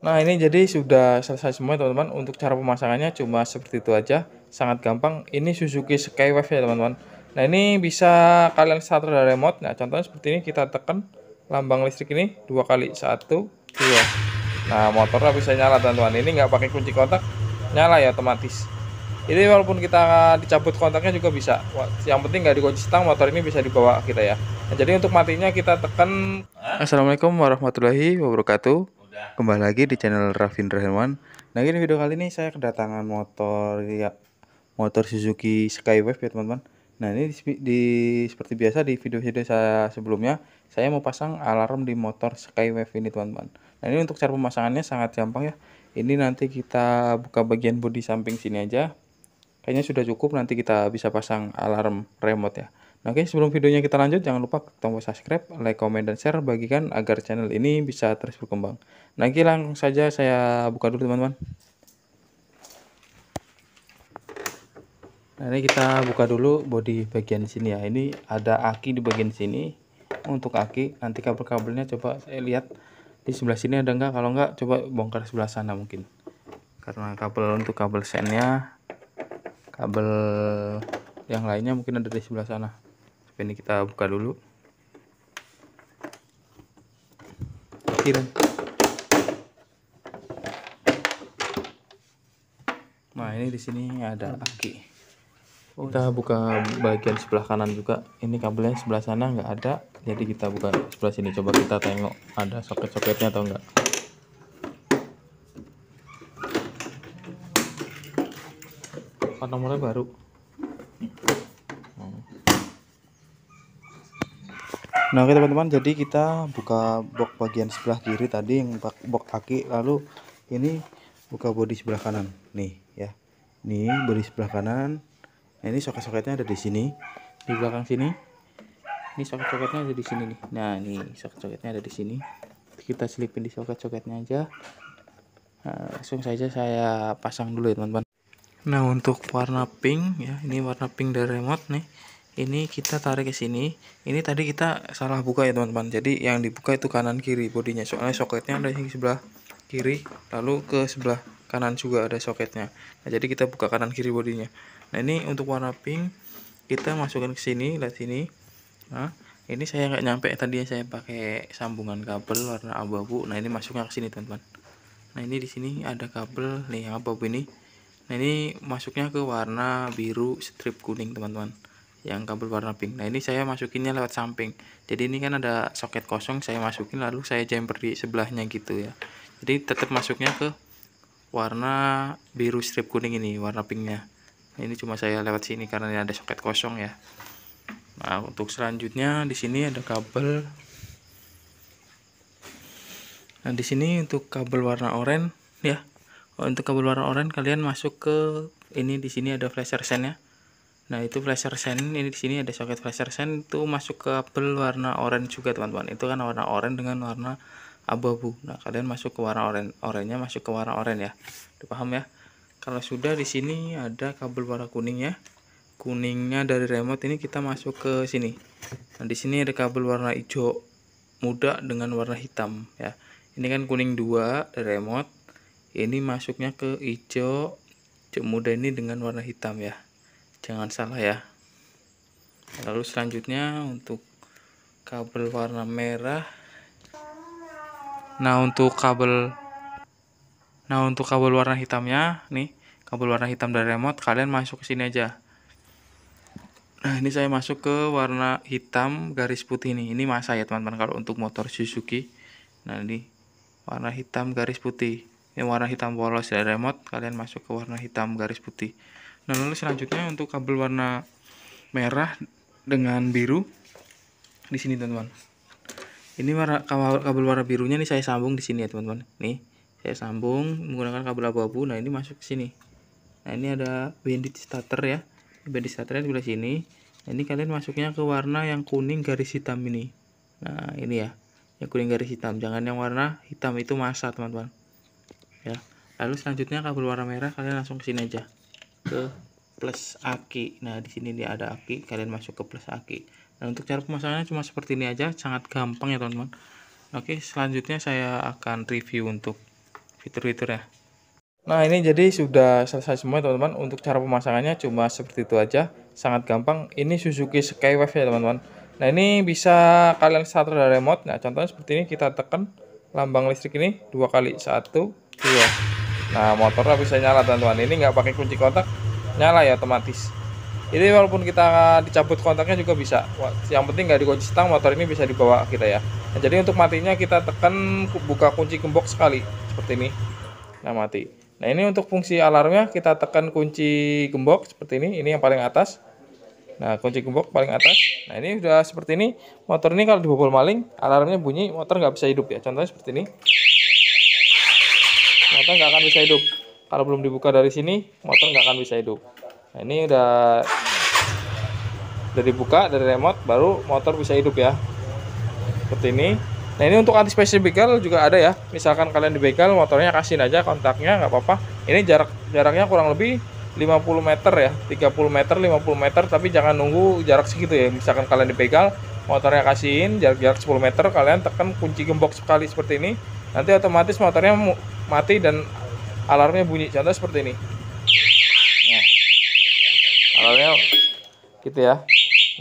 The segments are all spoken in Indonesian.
Nah ini jadi sudah selesai semua teman-teman Untuk cara pemasangannya cuma seperti itu aja Sangat gampang Ini Suzuki Skywave ya teman-teman Nah ini bisa kalian start dari remote Nah contohnya seperti ini kita tekan lambang listrik ini dua kali satu dua Nah motornya bisa nyala teman-teman Ini nggak pakai kunci kontak nyala ya otomatis Ini walaupun kita dicabut kontaknya juga bisa Yang penting nggak dikunci stang motor ini bisa dibawa kita ya nah, Jadi untuk matinya kita tekan Assalamualaikum warahmatullahi wabarakatuh Kembali lagi di channel Rafin Rahman. Nah, ini video kali ini saya kedatangan motor ya motor Suzuki Skywave ya, teman-teman. Nah, ini di, di seperti biasa di video-video saya sebelumnya, saya mau pasang alarm di motor Skywave ini, teman-teman. Nah, ini untuk cara pemasangannya sangat gampang ya. Ini nanti kita buka bagian bodi samping sini aja. Kayaknya sudah cukup nanti kita bisa pasang alarm remote ya. Nah Oke, sebelum videonya kita lanjut, jangan lupa tombol subscribe, like, komen, dan share bagikan agar channel ini bisa terus berkembang. Nah, ini langsung saja saya buka dulu teman-teman. Nah, ini kita buka dulu body bagian sini ya. Ini ada aki di bagian sini. Untuk aki, nanti kabel-kabelnya coba saya lihat di sebelah sini ada enggak. Kalau enggak, coba bongkar sebelah sana mungkin. Karena kabel untuk kabel sennya, kabel yang lainnya mungkin ada di sebelah sana ini kita buka dulu kirim nah ini di sini ada aki oh, kita buka bagian sebelah kanan juga ini kabelnya sebelah sana nggak ada jadi kita buka sebelah sini coba kita tengok ada soket-soketnya atau enggak nomornya baru Nah oke teman-teman jadi kita buka box bagian sebelah kiri tadi yang box kaki lalu ini buka body sebelah kanan nih ya nih body sebelah kanan nah ini soket-soketnya ada di sini di belakang sini ini soket-soketnya ada di sini nih nah ini soket-soketnya ada di sini kita selipin di soket-soketnya aja nah, langsung saja saya pasang dulu ya teman-teman nah untuk warna pink ya ini warna pink dari remote nih ini kita tarik ke sini ini tadi kita salah buka ya teman-teman jadi yang dibuka itu kanan kiri bodinya soalnya soketnya ada di sebelah kiri lalu ke sebelah kanan juga ada soketnya nah jadi kita buka kanan kiri bodinya nah ini untuk warna pink kita masukkan ke sini lihat sini nah ini saya nggak nyampe tadi saya pakai sambungan kabel warna abu-abu nah ini masuknya ke sini teman-teman nah ini di sini ada kabel nih abu-abu ini nah ini masuknya ke warna biru strip kuning teman-teman yang kabel warna pink nah ini saya masukinnya lewat samping jadi ini kan ada soket kosong saya masukin lalu saya jumper di sebelahnya gitu ya jadi tetap masuknya ke warna biru strip kuning ini warna pinknya nah, ini cuma saya lewat sini karena ini ada soket kosong ya nah untuk selanjutnya di sini ada kabel nah di sini untuk kabel warna oranye ya untuk kabel warna oranye kalian masuk ke ini di sini ada flasher send ya Nah, itu flasher sen ini di sini ada soket flasher sen itu masuk ke kabel warna oranye juga, teman-teman. Itu kan warna oranye dengan warna abu-abu. Nah, kalian masuk ke warna orange, oranye masuk ke warna orange ya. Udah paham ya? Kalau sudah di sini ada kabel warna kuning ya. Kuningnya dari remote ini kita masuk ke sini. Nah, di sini ada kabel warna hijau muda dengan warna hitam ya. Ini kan kuning dua dari remote. Ini masuknya ke hijau, hijau muda ini dengan warna hitam ya jangan salah ya lalu selanjutnya untuk kabel warna merah nah untuk kabel nah untuk kabel warna hitamnya nih kabel warna hitam dari remote kalian masuk ke sini aja nah ini saya masuk ke warna hitam garis putih nih ini masa ya teman-teman kalau untuk motor Suzuki nah ini warna hitam garis putih ini warna hitam polos dari remote kalian masuk ke warna hitam garis putih nah lalu selanjutnya untuk kabel warna merah dengan biru di sini teman-teman ini warna kabel warna birunya nih saya sambung di sini ya teman-teman nih saya sambung menggunakan kabel abu-abu nah ini masuk ke sini nah ini ada bandit starter ya bandit starternya di sebelah sini nah, ini kalian masuknya ke warna yang kuning garis hitam ini nah ini ya yang kuning garis hitam jangan yang warna hitam itu masa teman-teman ya lalu selanjutnya kabel warna merah kalian langsung ke sini aja ke plus aki nah di sini dia ada aki kalian masuk ke plus aki nah untuk cara pemasangannya cuma seperti ini aja sangat gampang ya teman-teman oke selanjutnya saya akan review untuk fitur-fiturnya Nah ini jadi sudah selesai semua teman-teman Untuk cara pemasangannya cuma seperti itu aja Sangat gampang Ini Suzuki Skywave ya teman-teman Nah ini bisa kalian starter dari remote Nah contohnya seperti ini kita tekan lambang listrik ini dua kali satu dua Nah motornya bisa nyala teman-teman Ini nggak pakai kunci kontak nyala ya otomatis ini walaupun kita dicabut kontaknya juga bisa yang penting nggak dikunci stang motor ini bisa dibawa kita ya nah, jadi untuk matinya kita tekan buka kunci gembok sekali seperti ini nah mati nah ini untuk fungsi alarmnya kita tekan kunci gembok seperti ini ini yang paling atas nah kunci gembok paling atas nah ini sudah seperti ini motor ini kalau dibobol maling alarmnya bunyi motor nggak bisa hidup ya contohnya seperti ini motor nggak akan bisa hidup kalau belum dibuka dari sini motor nggak akan bisa hidup nah, ini udah udah dibuka dari remote baru motor bisa hidup ya seperti ini nah ini untuk antisipasi begal juga ada ya misalkan kalian di begal motornya kasihin aja kontaknya nggak apa-apa ini jarak jaraknya kurang lebih 50 meter ya 30 meter 50 meter tapi jangan nunggu jarak segitu ya misalkan kalian di begal motornya kasihin jarak-jarak 10 meter kalian tekan kunci gembok sekali seperti ini nanti otomatis motornya mati dan alarmnya bunyi contoh seperti ini nah, alarmnya gitu ya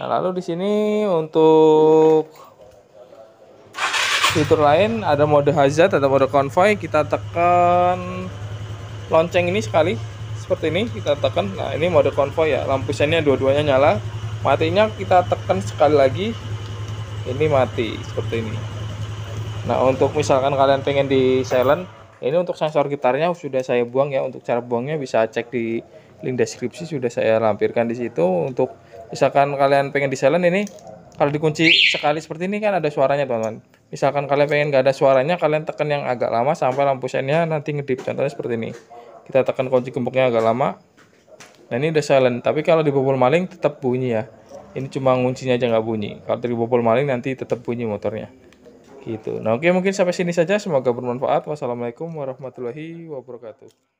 nah lalu di sini untuk fitur lain ada mode hazard atau mode konvoy kita tekan lonceng ini sekali seperti ini kita tekan nah ini mode konvoy ya lampu sennya dua-duanya nyala matinya kita tekan sekali lagi ini mati seperti ini nah untuk misalkan kalian pengen di silent ini untuk sensor gitarnya sudah saya buang ya. Untuk cara buangnya bisa cek di link deskripsi sudah saya lampirkan di situ. Untuk misalkan kalian pengen di silent ini, kalau dikunci sekali seperti ini kan ada suaranya teman-teman. Misalkan kalian pengen nggak ada suaranya, kalian tekan yang agak lama sampai lampu senya nanti ngedip. Contohnya seperti ini. Kita tekan kunci gemboknya agak lama. Nah ini udah silent. Tapi kalau dibobol maling tetap bunyi ya. Ini cuma kuncinya aja nggak bunyi. Kalau dibobol maling nanti tetap bunyi motornya gitu. Nah, oke mungkin sampai sini saja. Semoga bermanfaat. Wassalamualaikum warahmatullahi wabarakatuh.